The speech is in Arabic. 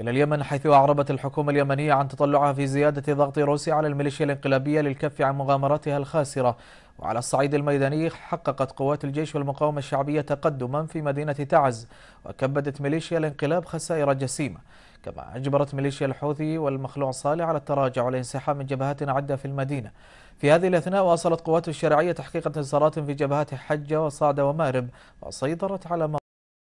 إلى اليمن حيث أعربت الحكومة اليمنية عن تطلعها في زيادة ضغط روسيا على الميليشيا الانقلابية للكف عن مغامراتها الخاسرة وعلى الصعيد الميداني حققت قوات الجيش والمقاومة الشعبية تقدما في مدينة تعز وكبدت ميليشيا الانقلاب خسائر جسيمة كما أجبرت ميليشيا الحوثي والمخلوع صالح على التراجع والانسحاب من جبهات عدة في المدينة في هذه الأثناء واصلت قوات الشرعية تحقيق انتصارات في جبهات حجة وصعدة ومارب وسيطرت على